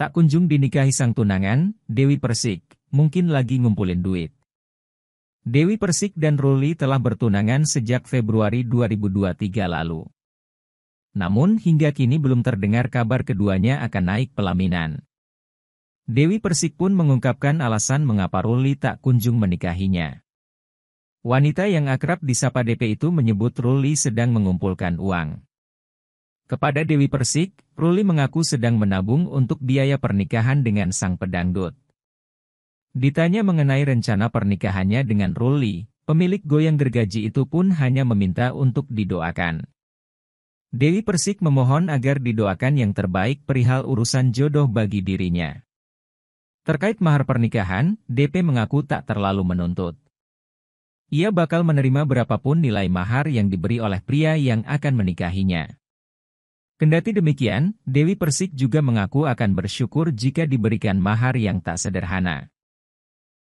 Tak kunjung dinikahi sang tunangan, Dewi Persik, mungkin lagi ngumpulin duit. Dewi Persik dan Ruli telah bertunangan sejak Februari 2023 lalu. Namun hingga kini belum terdengar kabar keduanya akan naik pelaminan. Dewi Persik pun mengungkapkan alasan mengapa Ruli tak kunjung menikahinya. Wanita yang akrab disapa DP itu menyebut Ruli sedang mengumpulkan uang. Kepada Dewi Persik, Ruli mengaku sedang menabung untuk biaya pernikahan dengan sang pedangdut. Ditanya mengenai rencana pernikahannya dengan Ruli, pemilik goyang gergaji itu pun hanya meminta untuk didoakan. Dewi Persik memohon agar didoakan yang terbaik perihal urusan jodoh bagi dirinya. Terkait mahar pernikahan, DP mengaku tak terlalu menuntut. Ia bakal menerima berapapun nilai mahar yang diberi oleh pria yang akan menikahinya. Kendati demikian, Dewi Persik juga mengaku akan bersyukur jika diberikan mahar yang tak sederhana.